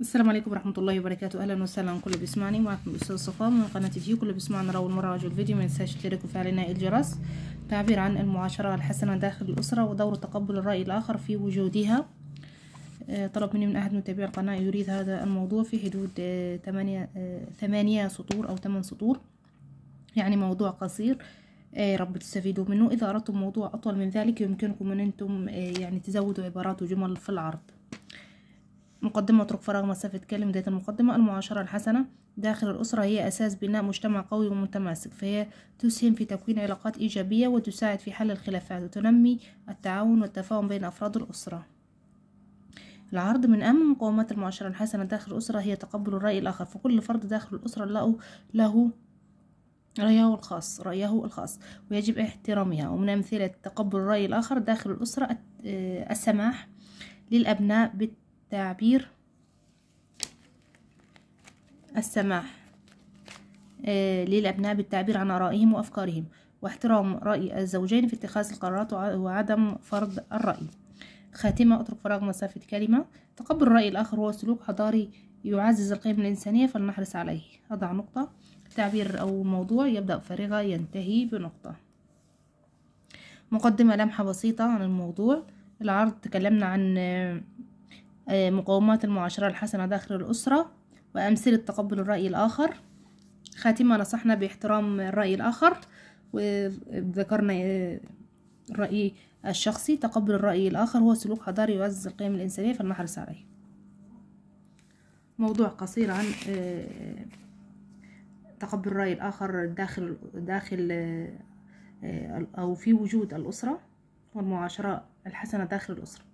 السلام عليكم ورحمة الله وبركاته أهلا وسهلا كل بيسمعني معكم الأستاذ صفاء من قناة فيو كل بيسمعنا أول مرة اجي الفيديو ما تنساش تشترك وفعل نائل الجرس تعبير عن المعاشرة الحسنة داخل الأسرة ودور تقبل الرأي الآخر في وجودها آه، طلب مني من أحد متابعي القناة يريد هذا الموضوع في حدود 8 آه، 8 آه، سطور أو 8 سطور يعني موضوع قصير رب تستفيدوا منه إذا أردتم موضوع أطول من ذلك يمكنكم أن أنتم يعني تزودوا عبارات وجمل في العرض مقدمة اترك فراغ مسافة كلمة ذات المقدمة المعاشرة الحسنة داخل الأسرة هي أساس بناء مجتمع قوي ومتماسك فهي تسهم في تكوين علاقات إيجابية وتساعد في حل الخلافات وتنمي التعاون والتفاهم بين أفراد الأسرة العرض من أهم مقومات المعاشرة الحسنة داخل الأسرة هي تقبل الرأي الآخر فكل فرد داخل الأسرة له, له رأيه الخاص رأيه الخاص ويجب احترامها ومن أمثلة تقبل الرأي الآخر داخل الأسرة آه، السماح للأبناء بالت تعبير السماح آه، للأبناء بالتعبير عن آرائهم وأفكارهم واحترام رأي الزوجين في اتخاذ القرارات وعدم فرض الرأي خاتمة أترك فراغ مسافة كلمة تقبل الرأي الآخر هو سلوك حضاري يعزز القيم الإنسانية فلنحرص عليه أضع نقطة تعبير أو موضوع يبدأ فارغة ينتهي بنقطة مقدمة لمحة بسيطة عن الموضوع العرض تكلمنا عن آه، مقومات المعاشرة الحسنة داخل الأسرة وأمثلة تقبل الرأي الآخر خاتمة نصحنا باحترام الرأي الآخر وذكرنا آه، الرأي الشخصي تقبل الرأي الآخر هو سلوك حضاري يعزز القيم الإنسانية فلنحرص عليه موضوع قصير عن آه، تقبل الرأي الآخر داخل داخل أو في وجود الأسرة والمعاشرة الحسنة داخل الأسرة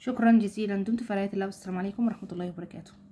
شكرا جزيلا دمتم في رعايه الله والسلام عليكم ورحمه الله وبركاته